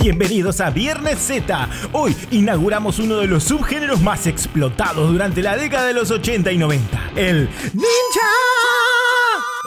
Bienvenidos a Viernes Z. Hoy inauguramos uno de los subgéneros más explotados durante la década de los 80 y 90, el Ninja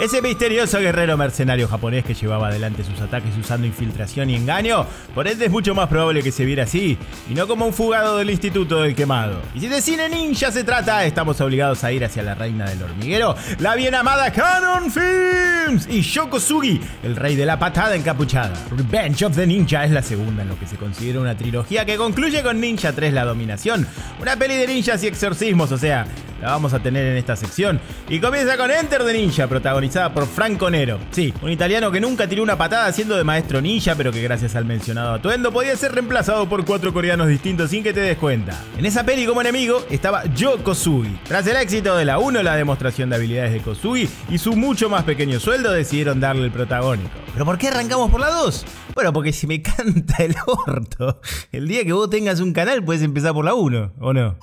ese misterioso guerrero mercenario japonés que llevaba adelante sus ataques usando infiltración y engaño, por ende es mucho más probable que se viera así, y no como un fugado del Instituto del Quemado. Y si de cine ninja se trata, estamos obligados a ir hacia la reina del hormiguero, la bien amada Canon Films, y Sugi, el rey de la patada encapuchada. Revenge of the Ninja es la segunda en lo que se considera una trilogía que concluye con Ninja 3 La Dominación, una peli de ninjas y exorcismos, o sea, la vamos a tener en esta sección. Y comienza con Enter the Ninja, protagonizada por Franco Nero. Sí, un italiano que nunca tiró una patada siendo de maestro ninja, pero que gracias al mencionado atuendo podía ser reemplazado por cuatro coreanos distintos sin que te des cuenta. En esa peli como enemigo estaba Yo Kosugi. Tras el éxito de la 1, la demostración de habilidades de Kosugi y su mucho más pequeño sueldo decidieron darle el protagónico. ¿Pero por qué arrancamos por la 2? Bueno, porque si me canta el orto. El día que vos tengas un canal puedes empezar por la 1, ¿o no?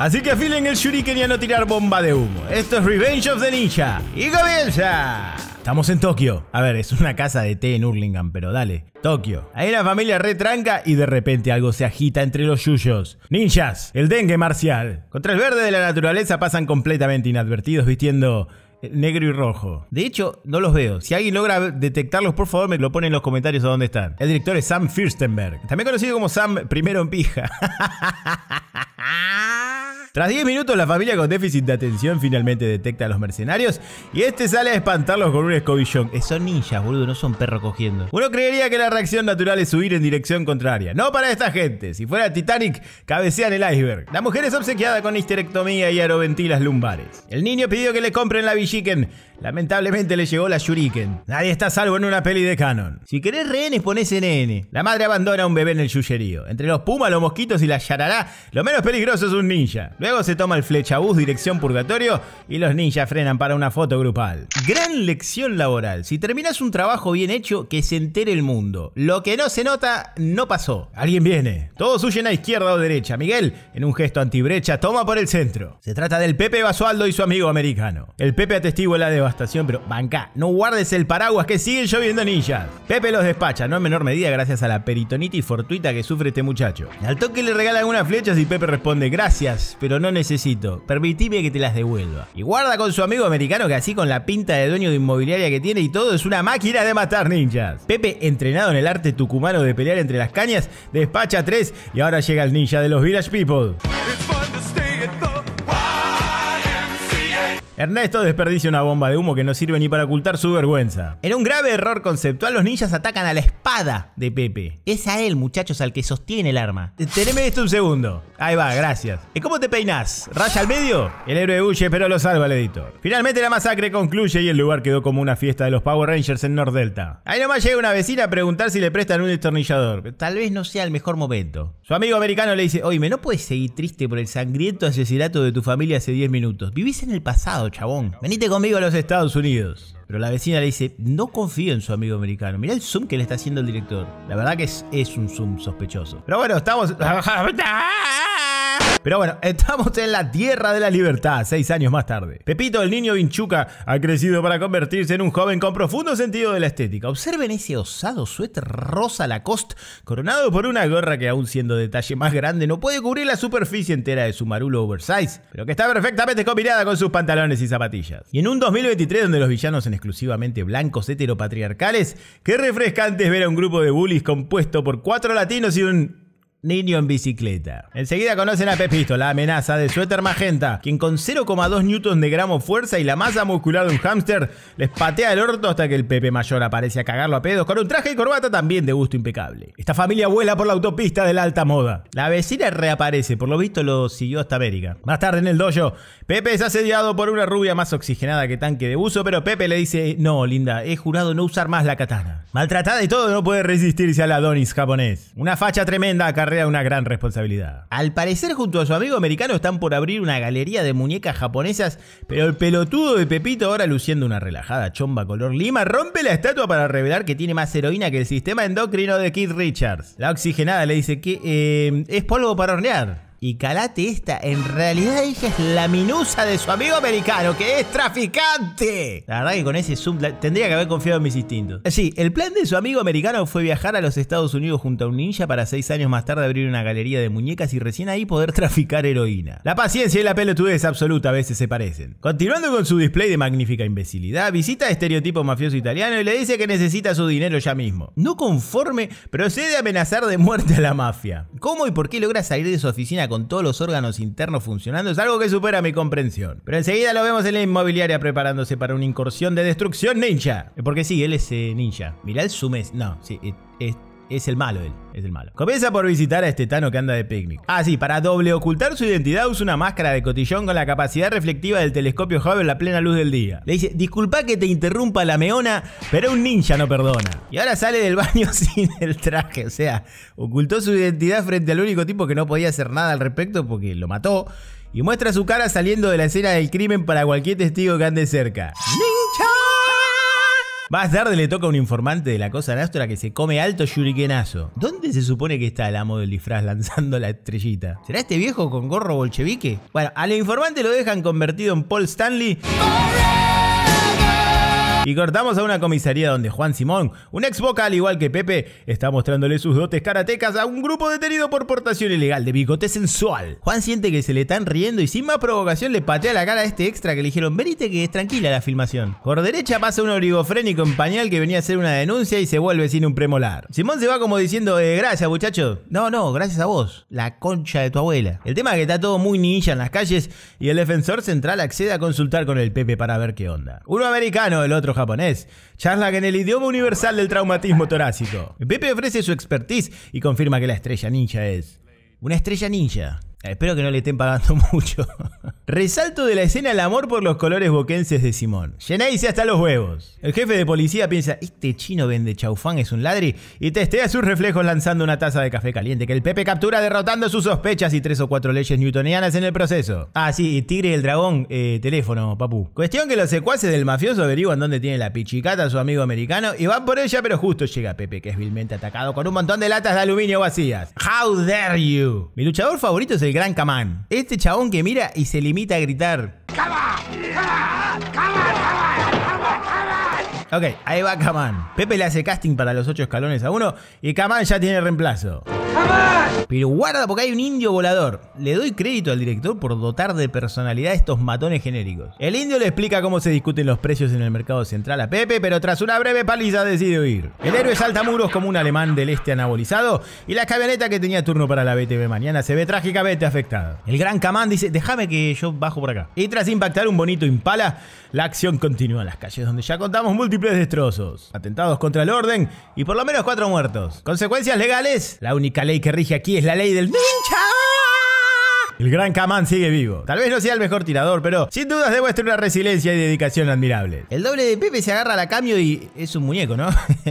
Así que afilen el shuriken y a no tirar bomba de humo. Esto es Revenge of the Ninja. ¡Y comienza! Estamos en Tokio. A ver, es una casa de té en Hurlingham, pero dale. Tokio. Ahí la familia retranca y de repente algo se agita entre los yuyos. Ninjas, el dengue marcial. Contra el verde de la naturaleza pasan completamente inadvertidos vistiendo negro y rojo. De hecho, no los veo. Si alguien logra detectarlos, por favor, me lo pone en los comentarios a dónde están. El director es Sam Firstenberg, también conocido como Sam Primero en Pija. Tras 10 minutos, la familia con déficit de atención finalmente detecta a los mercenarios y este sale a espantarlos con un escobillón. Son ninjas, boludo, no son perros cogiendo. Uno creería que la reacción natural es huir en dirección contraria. No para esta gente. Si fuera Titanic, cabecean el iceberg. La mujer es obsequiada con histerectomía y aroventilas lumbares. El niño pidió que le compren la Vichiken. Lamentablemente le llegó la Shuriken. Nadie está salvo en una peli de canon. Si querés rehenes, ponés nene. La madre abandona a un bebé en el yuyerío. Entre los pumas, los mosquitos y la yarará, lo menos peligroso es un ninja. Luego se toma el flechabús dirección purgatorio y los ninjas frenan para una foto grupal. Gran lección laboral. Si terminas un trabajo bien hecho, que se entere el mundo. Lo que no se nota, no pasó. Alguien viene. Todos huyen a izquierda o derecha. Miguel, en un gesto antibrecha, toma por el centro. Se trata del Pepe Basualdo y su amigo americano. El Pepe atestigua la devastación, pero banca, no guardes el paraguas que siguen lloviendo ninjas. Pepe los despacha, no en menor medida gracias a la peritonitis fortuita que sufre este muchacho. Al toque le regala algunas flechas y Pepe responde gracias, pero no necesito. Permitime que te las devuelva. Y guarda con su amigo americano que así con la pinta de dueño de inmobiliaria que tiene y todo es una máquina de matar ninjas. Pepe, entrenado en el arte tucumano de pelear entre las cañas, despacha tres y ahora llega el ninja de los Village People. Ernesto desperdicia una bomba de humo que no sirve ni para ocultar su vergüenza. En un grave error conceptual, los ninjas atacan a la espada de Pepe. Es a él, muchachos, al que sostiene el arma. Teneme esto un segundo. Ahí va, gracias. ¿Y cómo te peinas? ¿Raya al medio? El héroe huye, pero lo salva el editor. Finalmente la masacre concluye y el lugar quedó como una fiesta de los Power Rangers en North Delta. Ahí nomás llega una vecina a preguntar si le prestan un destornillador. Tal vez no sea el mejor momento. Su amigo americano le dice, ¿me no puedes seguir triste por el sangriento asesinato de tu familia hace 10 minutos. Vivís en el pasado, chabón. Venite conmigo a los Estados Unidos. Pero la vecina le dice, no confío en su amigo americano. Mirá el zoom que le está haciendo el director. La verdad que es, es un zoom sospechoso. Pero bueno, estamos... Ah, ah, ah. Pero bueno, estamos en la tierra de la libertad, seis años más tarde. Pepito, el niño Vinchuca, ha crecido para convertirse en un joven con profundo sentido de la estética. Observen ese osado suéter rosa Lacoste, coronado por una gorra que aún siendo detalle más grande no puede cubrir la superficie entera de su marulo oversize, pero que está perfectamente combinada con sus pantalones y zapatillas. Y en un 2023 donde los villanos son exclusivamente blancos heteropatriarcales, qué refrescante es ver a un grupo de bullies compuesto por cuatro latinos y un Niño en bicicleta. Enseguida conocen a Pepito, la amenaza de suéter magenta, quien con 0,2 newtons de gramo fuerza y la masa muscular de un hámster les patea el orto hasta que el Pepe Mayor aparece a cagarlo a pedos con un traje y corbata también de gusto impecable. Esta familia vuela por la autopista de la alta moda. La vecina reaparece, por lo visto lo siguió hasta América. Más tarde en el dojo, Pepe es asediado por una rubia más oxigenada que tanque de buzo, pero Pepe le dice, no, linda, he jurado no usar más la katana. Maltratada y todo, no puede resistirse al Adonis japonés. Una facha tremenda una gran responsabilidad. Al parecer, junto a su amigo americano, están por abrir una galería de muñecas japonesas, pero el pelotudo de Pepito, ahora luciendo una relajada chomba color lima, rompe la estatua para revelar que tiene más heroína que el sistema endocrino de Keith Richards. La oxigenada le dice que eh, es polvo para hornear. Y calate esta, en realidad ella es la minusa de su amigo americano, que es traficante. La verdad que con ese zoom tendría que haber confiado en mis instintos. Sí, el plan de su amigo americano fue viajar a los Estados Unidos junto a un ninja para seis años más tarde abrir una galería de muñecas y recién ahí poder traficar heroína. La paciencia y la pelotudez absoluta a veces se parecen. Continuando con su display de magnífica imbecilidad, visita a estereotipo mafioso italiano y le dice que necesita su dinero ya mismo. No conforme, procede a amenazar de muerte a la mafia cómo y por qué logra salir de su oficina con todos los órganos internos funcionando es algo que supera mi comprensión. Pero enseguida lo vemos en la inmobiliaria preparándose para una incursión de destrucción ninja. Eh, porque sí, él es eh, ninja. Mirá el sumes. No, sí, eh, es es el malo él, es el malo. Comienza por visitar a este Tano que anda de picnic. Ah, sí, para doble ocultar su identidad usa una máscara de cotillón con la capacidad reflectiva del telescopio Hubble en la plena luz del día. Le dice, disculpa que te interrumpa la meona, pero un ninja no perdona. Y ahora sale del baño sin el traje, o sea, ocultó su identidad frente al único tipo que no podía hacer nada al respecto porque lo mató y muestra su cara saliendo de la escena del crimen para cualquier testigo que ande cerca. Más tarde le toca a un informante de la cosa Nástora que se come alto shurikenazo. ¿Dónde se supone que está el amo del disfraz lanzando la estrellita? ¿Será este viejo con gorro bolchevique? Bueno, al informante lo dejan convertido en Paul Stanley. Y cortamos a una comisaría donde Juan Simón, un ex vocal igual que Pepe, está mostrándole sus dotes karatecas a un grupo detenido por portación ilegal de bigote sensual. Juan siente que se le están riendo y sin más provocación le patea la cara a este extra que le dijeron venite que es tranquila la filmación. Por derecha pasa un oligofrénico en pañal que venía a hacer una denuncia y se vuelve sin un premolar. Simón se va como diciendo, eh, gracias muchacho. No, no, gracias a vos. La concha de tu abuela. El tema es que está todo muy ninja en las calles y el defensor central accede a consultar con el Pepe para ver qué onda. Uno americano, el otro japonés. Charla en el idioma universal del traumatismo torácico. Pepe ofrece su expertise y confirma que la estrella ninja es una estrella ninja. Espero que no le estén pagando mucho. Resalto de la escena el amor por los colores boquenses de Simón. se hasta los huevos. El jefe de policía piensa, este chino vende chaufán es un ladri y testea sus reflejos lanzando una taza de café caliente que el Pepe captura derrotando sus sospechas y tres o cuatro leyes newtonianas en el proceso. Ah, sí, Tigre y el Dragón, eh, teléfono, papu. Cuestión que los secuaces del mafioso averiguan dónde tiene la pichicata su amigo americano y van por ella, pero justo llega Pepe, que es vilmente atacado con un montón de latas de aluminio vacías. How dare you! Mi luchador favorito es gran Camán. Este chabón que mira y se limita a gritar. Ok, ahí va Camán. Pepe le hace casting para los ocho escalones a uno y Camán ya tiene reemplazo. Pero guarda porque hay un indio volador. Le doy crédito al director por dotar de personalidad a estos matones genéricos. El indio le explica cómo se discuten los precios en el mercado central a Pepe, pero tras una breve paliza decide huir. El héroe salta muros como un alemán del este anabolizado y la camioneta que tenía turno para la BTV mañana se ve trágicamente afectada. El gran Camán dice, déjame que yo bajo por acá. Y tras impactar un bonito impala, la acción continúa en las calles donde ya contamos múltiples destrozos, atentados contra el orden y por lo menos cuatro muertos. Consecuencias legales, la única ley ley que rige aquí es la ley del ninja. El gran Camán sigue vivo. Tal vez no sea el mejor tirador, pero sin dudas demuestra una resiliencia y dedicación admirable. El doble de Pepe se agarra a la cambio y es un muñeco, ¿no?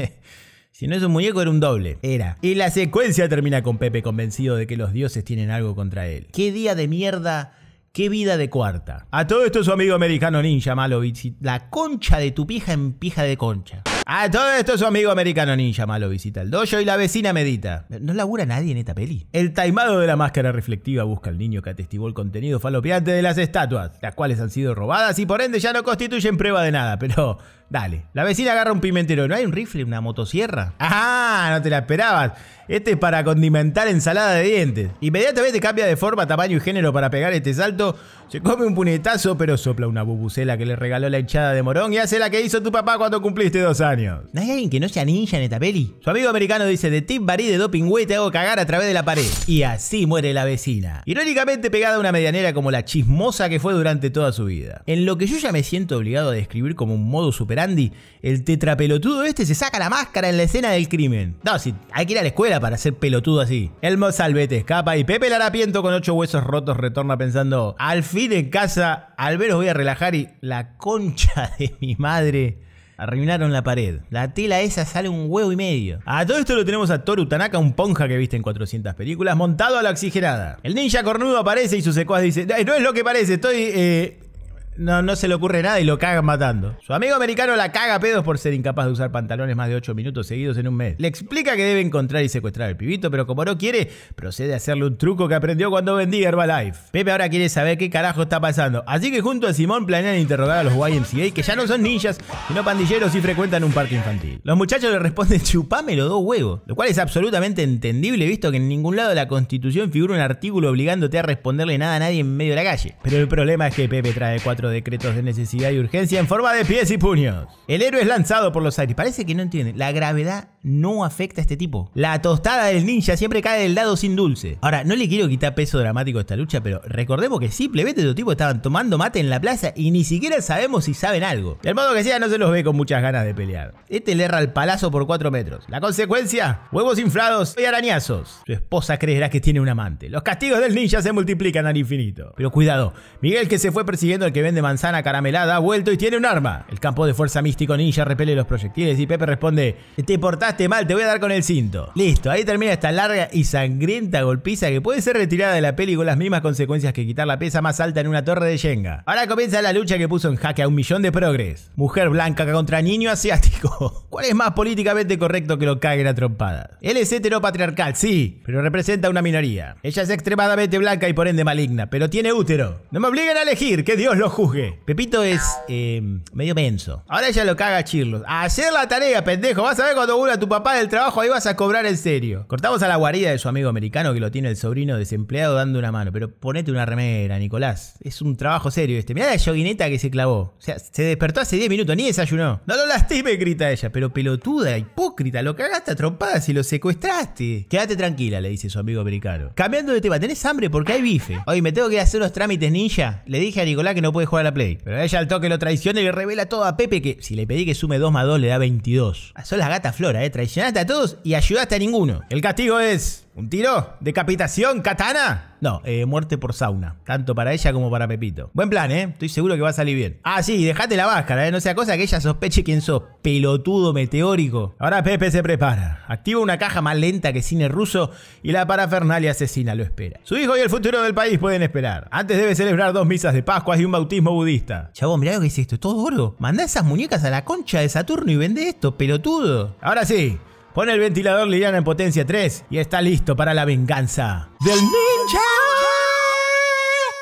Si no es un muñeco, era un doble. Era. Y la secuencia termina con Pepe convencido de que los dioses tienen algo contra él. ¿Qué día de mierda Qué vida de cuarta. A todo esto su amigo americano ninja visita... La concha de tu pija en pija de concha. A todo esto su amigo americano ninja malo visita el dojo y la vecina medita. ¿No labura nadie en esta peli? El taimado de la máscara reflectiva busca al niño que atestiguó el contenido falopeante de las estatuas, las cuales han sido robadas y por ende ya no constituyen prueba de nada, pero Dale, la vecina agarra un pimentero. ¿No hay un rifle, una motosierra? ¡Ah! No te la esperabas. Este es para condimentar ensalada de dientes. Inmediatamente cambia de forma, tamaño y género para pegar este salto. Se come un puñetazo, pero sopla una bubucela que le regaló la hinchada de Morón y hace la que hizo tu papá cuando cumpliste dos años. ¿No hay alguien que no sea ninja en esta peli? Su amigo americano dice: De tip Barry de Dopingüe te hago cagar a través de la pared. Y así muere la vecina. Irónicamente pegada a una medianera como la chismosa que fue durante toda su vida. En lo que yo ya me siento obligado a describir como un modo superado Andy, el tetrapelotudo este se saca la máscara en la escena del crimen. No, si hay que ir a la escuela para ser pelotudo así. El te escapa y Pepe Larapiento con ocho huesos rotos retorna pensando, al fin en casa, al veros voy a relajar y la concha de mi madre. Arruinaron la pared. La tela esa sale un huevo y medio. A todo esto lo tenemos a Toru Tanaka, un ponja que viste en 400 películas, montado a la oxigenada. El ninja cornudo aparece y su secuaz dice, no es lo que parece, estoy eh, no, no se le ocurre nada y lo cagan matando. Su amigo americano la caga pedos por ser incapaz de usar pantalones más de 8 minutos seguidos en un mes. Le explica que debe encontrar y secuestrar al pibito, pero como no quiere, procede a hacerle un truco que aprendió cuando vendía Herbalife. Pepe ahora quiere saber qué carajo está pasando, así que junto a Simón planean interrogar a los YMCA, que ya no son ninjas, sino pandilleros y frecuentan un parque infantil. Los muchachos le responden, chupame los dos huevos, lo cual es absolutamente entendible, visto que en ningún lado de la constitución figura un artículo obligándote a responderle nada a nadie en medio de la calle. Pero el problema es que Pepe trae cuatro decretos de necesidad y urgencia en forma de pies y puños. El héroe es lanzado por los aires. Parece que no entiende la gravedad no afecta a este tipo. La tostada del ninja siempre cae del lado sin dulce. Ahora, no le quiero quitar peso dramático a esta lucha, pero recordemos que simplemente Estos tipos estaban tomando mate en la plaza y ni siquiera sabemos si saben algo. Del modo que sea, no se los ve con muchas ganas de pelear. Este le erra el palazo por 4 metros. La consecuencia, huevos inflados y arañazos. Su esposa creerá que tiene un amante. Los castigos del ninja se multiplican al infinito. Pero cuidado, Miguel que se fue persiguiendo al que vende manzana caramelada ha vuelto y tiene un arma. El campo de fuerza místico ninja repele los proyectiles y Pepe responde, te mal, te voy a dar con el cinto. Listo, ahí termina esta larga y sangrienta golpiza que puede ser retirada de la peli con las mismas consecuencias que quitar la pieza más alta en una torre de Jenga. Ahora comienza la lucha que puso en jaque a un millón de progres. Mujer blanca contra niño asiático. ¿Cuál es más políticamente correcto que lo caguen la trompada Él es heteropatriarcal, sí, pero representa una minoría. Ella es extremadamente blanca y por ende maligna, pero tiene útero. No me obliguen a elegir, que Dios lo juzgue. Pepito es eh, medio menso. Ahora ella lo caga a Chirlos. Hacer la tarea, pendejo. Vas a ver cuando uno tu papá del trabajo, ahí vas a cobrar en serio. Cortamos a la guarida de su amigo americano que lo tiene el sobrino desempleado dando una mano. Pero ponete una remera, Nicolás. Es un trabajo serio este. Mirá la yoguineta que se clavó. O sea, se despertó hace 10 minutos, ni desayunó. No lo lastime, grita ella. Pero pelotuda, hipócrita, lo cagaste a trompadas y lo secuestraste. Quédate tranquila, le dice su amigo americano. Cambiando de tema, ¿tenés hambre? Porque hay bife. Oye, me tengo que hacer los trámites ninja. Le dije a Nicolás que no puede jugar a la Play. Pero ella al toque lo traiciona y le revela todo a Pepe que si le pedí que sume 2 más 2 le da 22. Ah, Son las gatas flora, ¿eh? Traicionaste a todos y ayudaste a ninguno. El castigo es un tiro, decapitación, katana no, eh, muerte por sauna. Tanto para ella como para Pepito. Buen plan, ¿eh? Estoy seguro que va a salir bien. Ah, sí, dejate la máscara, ¿eh? No sea cosa que ella sospeche quién sos, pelotudo meteórico. Ahora Pepe se prepara. Activa una caja más lenta que cine ruso y la parafernalia asesina lo espera. Su hijo y el futuro del país pueden esperar. Antes debe celebrar dos misas de Pascua y un bautismo budista. Chavo, mirá lo que es esto, todo oro. Mandá esas muñecas a la concha de Saturno y vende esto, pelotudo. Ahora sí, Pone el ventilador Liliana en potencia 3 y está listo para la venganza del ninja.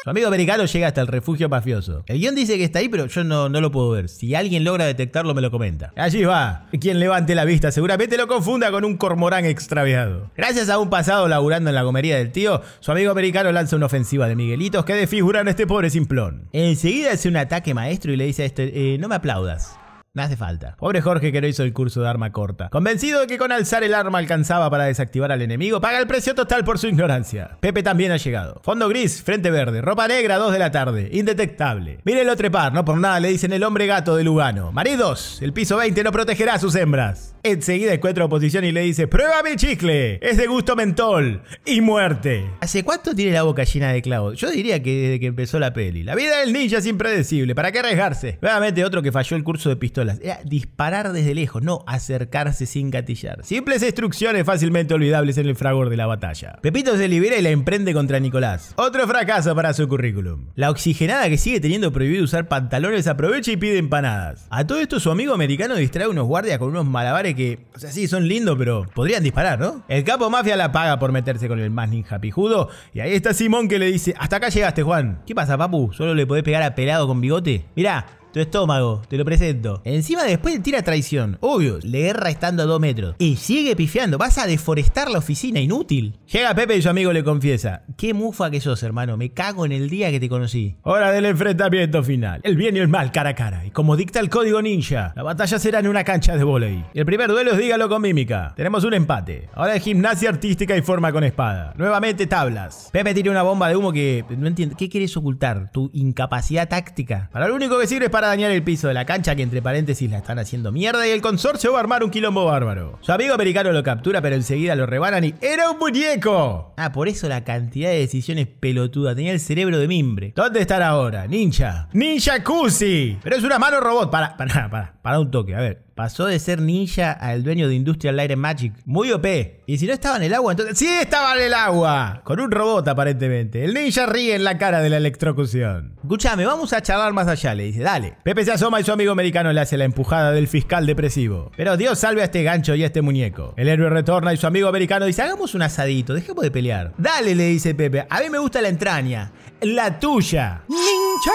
Su amigo americano llega hasta el refugio mafioso. El guión dice que está ahí, pero yo no, no lo puedo ver. Si alguien logra detectarlo, me lo comenta. Allí va. Quien levante la vista seguramente lo confunda con un cormorán extraviado. Gracias a un pasado laburando en la gomería del tío, su amigo americano lanza una ofensiva de Miguelitos que desfiguran a este pobre simplón. Enseguida hace un ataque maestro y le dice a este, eh, no me aplaudas hace falta. Pobre Jorge que no hizo el curso de arma corta. Convencido de que con alzar el arma alcanzaba para desactivar al enemigo, paga el precio total por su ignorancia. Pepe también ha llegado. Fondo gris, frente verde, ropa negra, 2 de la tarde, indetectable. otro trepar, no por nada le dicen el hombre gato de Lugano. Maridos, el piso 20 no protegerá a sus hembras. Enseguida encuentra oposición y le dice, prueba mi chicle, es de gusto mentol y muerte. ¿Hace cuánto tiene la boca llena de clavos? Yo diría que desde que empezó la peli. La vida del ninja es impredecible, ¿para qué arriesgarse? Nuevamente otro que falló el curso de pistola era disparar desde lejos, no acercarse sin gatillar. Simples instrucciones fácilmente olvidables en el fragor de la batalla. Pepito se libera y la emprende contra Nicolás. Otro fracaso para su currículum. La oxigenada que sigue teniendo prohibido usar pantalones aprovecha y pide empanadas. A todo esto su amigo americano distrae unos guardias con unos malabares que, o sea, sí, son lindos, pero podrían disparar, ¿no? El capo mafia la paga por meterse con el más ninja pijudo y ahí está Simón que le dice, hasta acá llegaste Juan. ¿Qué pasa, papu? ¿Solo le podés pegar a pelado con bigote? Mirá, tu estómago, te lo presento. Encima después tira traición. Obvio, le erra estando a dos metros. Y sigue pifiando. Vas a deforestar la oficina, inútil. Llega Pepe y su amigo le confiesa. Qué mufa que sos, hermano. Me cago en el día que te conocí. Hora del enfrentamiento final. El bien y el mal cara a cara. Y como dicta el código ninja, la batalla será en una cancha de volei. El primer duelo es dígalo con mímica. Tenemos un empate. Ahora es gimnasia artística y forma con espada. Nuevamente tablas. Pepe tira una bomba de humo que no entiendo. ¿Qué quieres ocultar? ¿Tu incapacidad táctica? Para lo único que sirve es para dañar el piso de la cancha, que entre paréntesis la están haciendo mierda, y el consorcio va a armar un quilombo bárbaro. Su amigo americano lo captura, pero enseguida lo rebanan y ¡era un muñeco! Ah, por eso la cantidad de decisiones pelotuda, tenía el cerebro de mimbre. ¿Dónde estar ahora? Ninja. Ninja Kusi. Pero es una mano robot. Para, para, para, para un toque, a ver. Pasó de ser ninja al dueño de Industrial Light and Magic. Muy OP. Y si no estaba en el agua, entonces. ¡Sí estaba en el agua! Con un robot, aparentemente. El ninja ríe en la cara de la electrocución. Escuchame, vamos a charlar más allá, le dice. Dale. Pepe se asoma y su amigo americano le hace la empujada del fiscal depresivo. Pero Dios salve a este gancho y a este muñeco. El héroe retorna y su amigo americano dice: Hagamos un asadito, dejemos de pelear. Dale, le dice Pepe. A mí me gusta la entraña. La tuya. ¡Ninja!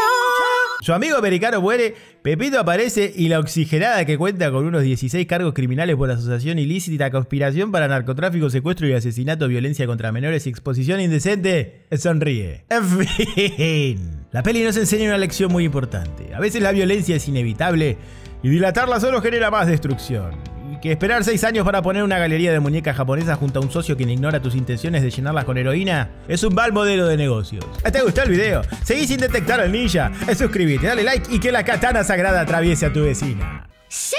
Su amigo americano muere Pepito aparece y la oxigenada que cuenta con unos 16 cargos criminales por asociación ilícita, conspiración para narcotráfico, secuestro y asesinato, violencia contra menores y exposición indecente, sonríe. La peli nos enseña una lección muy importante. A veces la violencia es inevitable y dilatarla solo genera más destrucción que esperar seis años para poner una galería de muñecas japonesas junto a un socio quien ignora tus intenciones de llenarlas con heroína es un mal modelo de negocios. ¿Te gustó el video? Seguí sin detectar al ninja. Suscríbete, dale like y que la katana sagrada atraviese a tu vecina. ¡Sí!